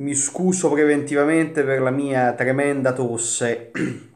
mi scuso preventivamente per la mia tremenda tosse.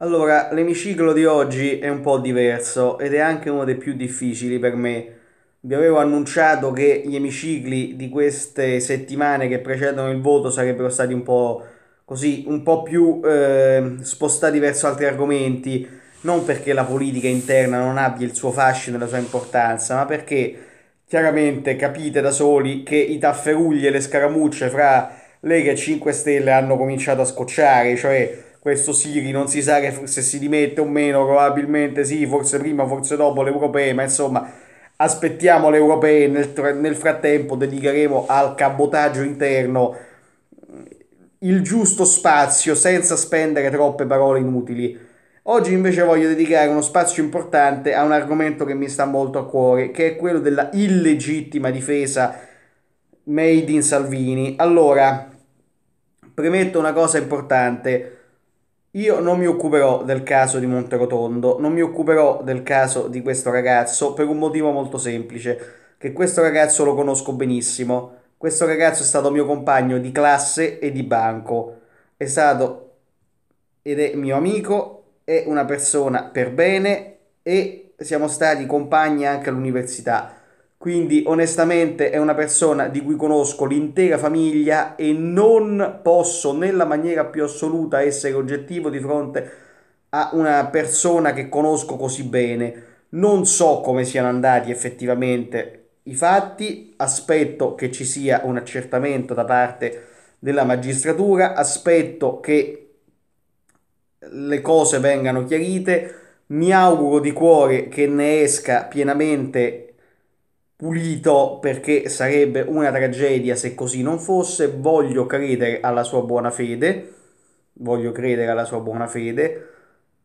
Allora, l'emiciclo di oggi è un po' diverso ed è anche uno dei più difficili per me. Vi avevo annunciato che gli emicicli di queste settimane che precedono il voto sarebbero stati un po' così, un po' più eh, spostati verso altri argomenti, non perché la politica interna non abbia il suo fascino e la sua importanza, ma perché chiaramente capite da soli che i tafferugli e le scaramucce fra Lega e 5 Stelle hanno cominciato a scocciare, cioè questo Siri non si sa se si dimette o meno, probabilmente sì, forse prima, forse dopo le europee, ma insomma aspettiamo le europee, nel, nel frattempo dedicheremo al cabotaggio interno il giusto spazio senza spendere troppe parole inutili Oggi invece voglio dedicare uno spazio importante a un argomento che mi sta molto a cuore, che è quello della illegittima difesa made in Salvini. Allora, premetto una cosa importante. Io non mi occuperò del caso di Monterotondo, non mi occuperò del caso di questo ragazzo per un motivo molto semplice, che questo ragazzo lo conosco benissimo. Questo ragazzo è stato mio compagno di classe e di banco. È stato ed è mio amico è una persona per bene e siamo stati compagni anche all'università. Quindi onestamente è una persona di cui conosco l'intera famiglia e non posso nella maniera più assoluta essere oggettivo di fronte a una persona che conosco così bene. Non so come siano andati effettivamente i fatti, aspetto che ci sia un accertamento da parte della magistratura, aspetto che le cose vengano chiarite. Mi auguro di cuore che ne esca pienamente pulito perché sarebbe una tragedia se così non fosse. Voglio credere alla sua buona fede. Voglio credere alla sua buona fede.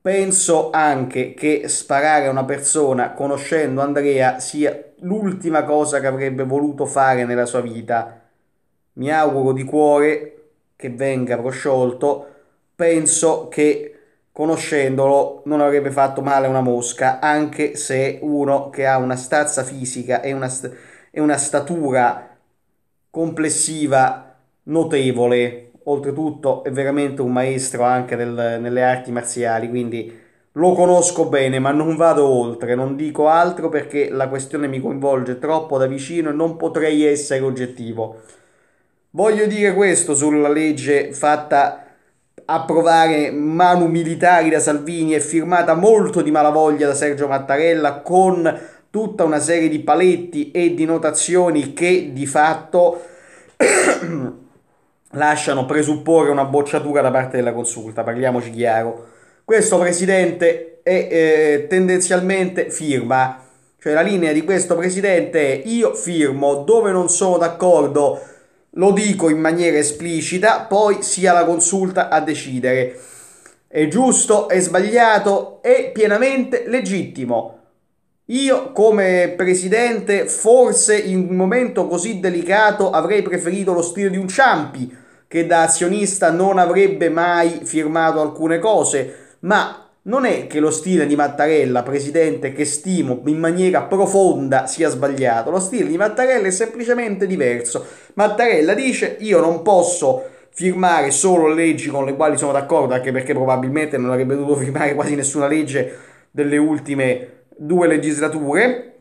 Penso anche che sparare a una persona conoscendo Andrea sia l'ultima cosa che avrebbe voluto fare nella sua vita. Mi auguro di cuore che venga prosciolto. Penso che conoscendolo non avrebbe fatto male una mosca, anche se uno che ha una stazza fisica e una, st- e una statura complessiva notevole, oltretutto è veramente un maestro anche del, nelle arti marziali, quindi lo conosco bene, ma non vado oltre, non dico altro perché la questione mi coinvolge troppo da vicino e non potrei essere oggettivo. Voglio dire questo sulla legge fatta approvare manu militari da Salvini è firmata molto di malavoglia da Sergio Mattarella con tutta una serie di paletti e di notazioni che di fatto lasciano presupporre una bocciatura da parte della consulta, parliamoci chiaro. Questo presidente è, eh, tendenzialmente firma, cioè la linea di questo presidente è io firmo dove non sono d'accordo lo dico in maniera esplicita, poi sia la consulta a decidere. È giusto, è sbagliato, è pienamente legittimo. Io come presidente forse in un momento così delicato avrei preferito lo stile di un Ciampi che da azionista non avrebbe mai firmato alcune cose, ma non è che lo stile di Mattarella, presidente, che stimo in maniera profonda, sia sbagliato. Lo stile di Mattarella è semplicemente diverso. Mattarella dice io non posso firmare solo leggi con le quali sono d'accordo, anche perché probabilmente non avrebbe dovuto firmare quasi nessuna legge delle ultime due legislature.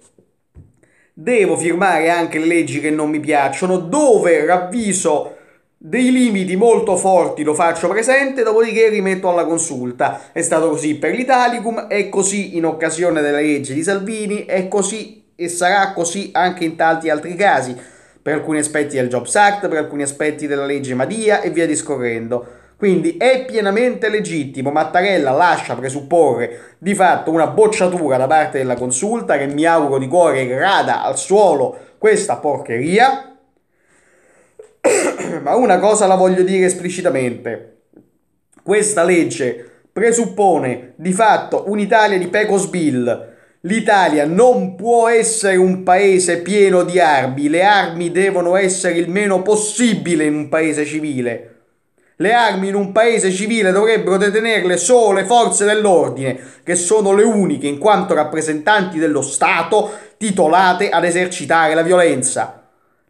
Devo firmare anche leggi che non mi piacciono, dove ravviso dei limiti molto forti lo faccio presente, dopodiché rimetto alla consulta. È stato così per l'Italicum, è così in occasione della legge di Salvini, è così e sarà così anche in tanti altri casi, per alcuni aspetti del Jobs Act, per alcuni aspetti della legge Madia e via discorrendo. Quindi è pienamente legittimo, Mattarella lascia presupporre di fatto una bocciatura da parte della consulta che mi auguro di cuore grada al suolo questa porcheria, ma una cosa la voglio dire esplicitamente. Questa legge presuppone di fatto un'Italia di Pecos Bill. L'Italia non può essere un paese pieno di armi, le armi devono essere il meno possibile in un paese civile. Le armi in un paese civile dovrebbero detenerle solo le forze dell'ordine, che sono le uniche, in quanto rappresentanti dello Stato, titolate ad esercitare la violenza.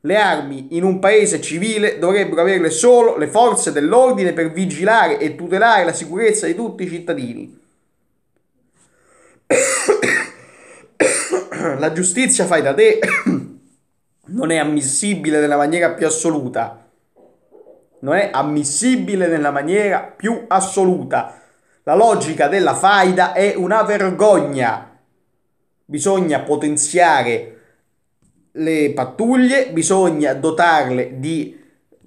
Le armi in un paese civile dovrebbero averle solo le forze dell'ordine per vigilare e tutelare la sicurezza di tutti i cittadini. la giustizia fai da te non è ammissibile nella maniera più assoluta. Non è ammissibile nella maniera più assoluta. La logica della faida è una vergogna. Bisogna potenziare le pattuglie, bisogna dotarle di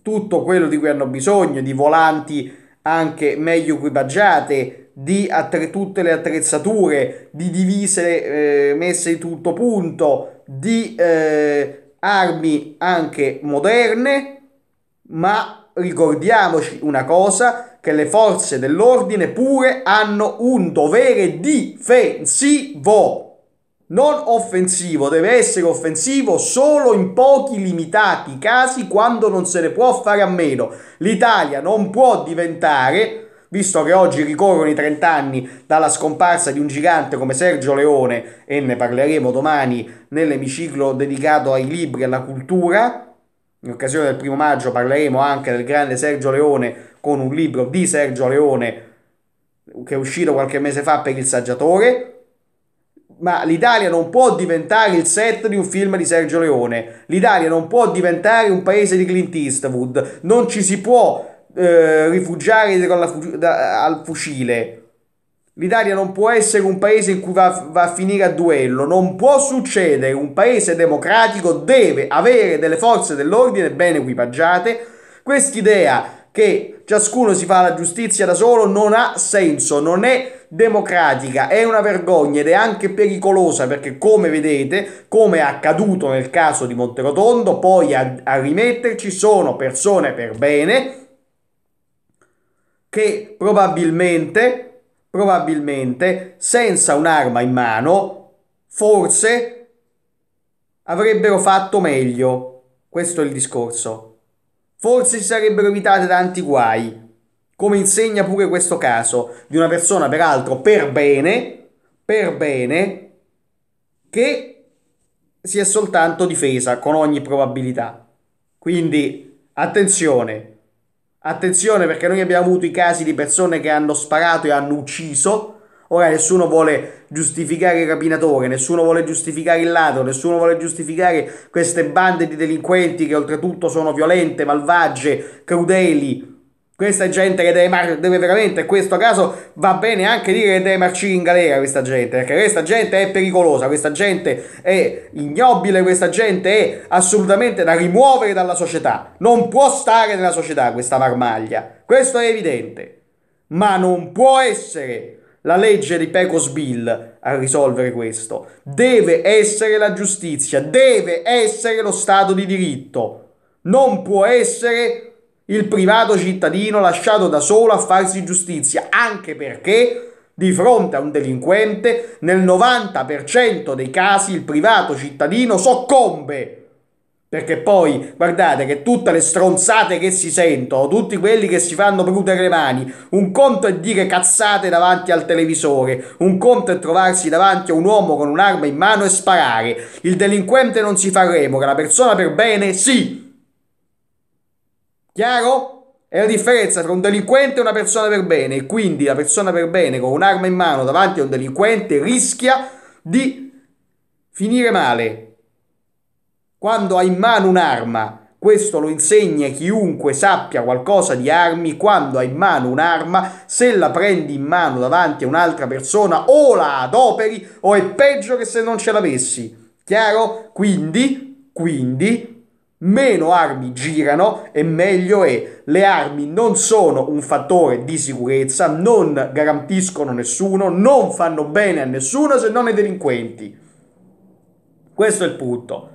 tutto quello di cui hanno bisogno, di volanti anche meglio equipaggiate, di attre- tutte le attrezzature, di divise eh, messe in tutto punto, di eh, armi anche moderne, ma ricordiamoci una cosa, che le forze dell'ordine pure hanno un dovere difensivo non offensivo, deve essere offensivo solo in pochi limitati casi quando non se ne può fare a meno. L'Italia non può diventare, visto che oggi ricorrono i 30 anni dalla scomparsa di un gigante come Sergio Leone, e ne parleremo domani nell'emiciclo dedicato ai libri e alla cultura. In occasione del primo maggio parleremo anche del grande Sergio Leone con un libro di Sergio Leone che è uscito qualche mese fa per il saggiatore ma l'Italia non può diventare il set di un film di Sergio Leone, l'Italia non può diventare un paese di Clint Eastwood, non ci si può eh, rifugiare fu- da- al fucile. L'Italia non può essere un paese in cui va, va, a finire a duello, non può succedere, un paese democratico deve avere delle forze dell'ordine ben equipaggiate. Quest'idea che ciascuno si fa la giustizia da solo non ha senso, non è democratica. È una vergogna ed è anche pericolosa perché, come vedete, come è accaduto nel caso di Monterotondo, poi a, a rimetterci sono persone per bene che probabilmente, probabilmente senza un'arma in mano, forse avrebbero fatto meglio. Questo è il discorso. Forse si sarebbero evitate tanti guai come insegna pure questo caso, di una persona peraltro per bene, per bene, che si è soltanto difesa con ogni probabilità. Quindi attenzione, attenzione perché noi abbiamo avuto i casi di persone che hanno sparato e hanno ucciso. Ora nessuno vuole giustificare il rapinatore, nessuno vuole giustificare il ladro, nessuno vuole giustificare queste bande di delinquenti che oltretutto sono violente, malvagie, crudeli, questa è gente che deve, mar- deve veramente, in questo caso va bene anche dire che deve marcire in galera questa gente, perché questa gente è pericolosa, questa gente è ignobile, questa gente è assolutamente da rimuovere dalla società. Non può stare nella società questa marmaglia, questo è evidente. Ma non può essere la legge di Pecos Bill a risolvere questo. Deve essere la giustizia, deve essere lo Stato di diritto. Non può essere il privato cittadino lasciato da solo a farsi giustizia, anche perché di fronte a un delinquente nel 90% dei casi il privato cittadino soccombe. Perché poi guardate che tutte le stronzate che si sentono, tutti quelli che si fanno prudere le mani, un conto è dire cazzate davanti al televisore, un conto è trovarsi davanti a un uomo con un'arma in mano e sparare. Il delinquente non si fa remo, che la persona per bene sì. Chiaro? È la differenza tra un delinquente e una persona per bene. Quindi la persona per bene con un'arma in mano davanti a un delinquente rischia di finire male. Quando ha in mano un'arma, questo lo insegna chiunque sappia qualcosa di armi, quando ha in mano un'arma, se la prendi in mano davanti a un'altra persona o la adoperi o è peggio che se non ce l'avessi. Chiaro? Quindi, quindi meno armi girano e meglio è. Le armi non sono un fattore di sicurezza, non garantiscono nessuno, non fanno bene a nessuno se non ai delinquenti. Questo è il punto.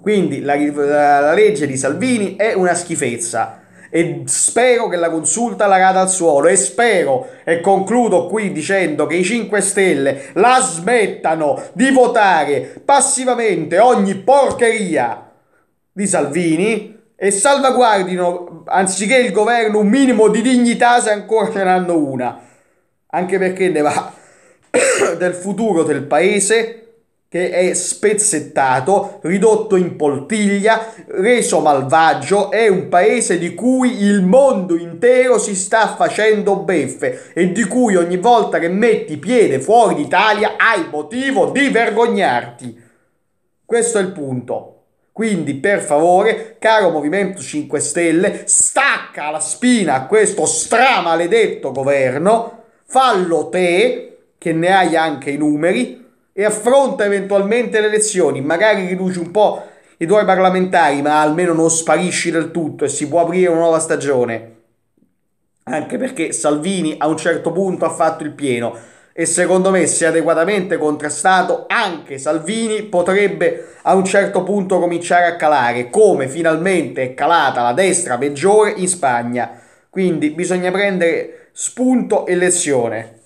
Quindi la, la, la legge di Salvini è una schifezza e spero che la consulta la rada al suolo e spero e concludo qui dicendo che i 5 Stelle la smettano di votare passivamente ogni porcheria di Salvini e salvaguardino anziché il governo un minimo di dignità se ancora ce n'hanno una. Anche perché ne va del futuro del paese che è spezzettato, ridotto in poltiglia, reso malvagio, è un paese di cui il mondo intero si sta facendo beffe e di cui ogni volta che metti piede fuori d'Italia hai motivo di vergognarti. Questo è il punto. Quindi per favore, caro Movimento 5 Stelle, stacca la spina a questo stramaledetto governo, fallo te, che ne hai anche i numeri, e affronta eventualmente le elezioni, magari riduci un po' i tuoi parlamentari, ma almeno non sparisci del tutto e si può aprire una nuova stagione. Anche perché Salvini a un certo punto ha fatto il pieno e secondo me se adeguatamente contrastato anche Salvini potrebbe a un certo punto cominciare a calare come finalmente è calata la destra peggiore in Spagna quindi bisogna prendere spunto e lezione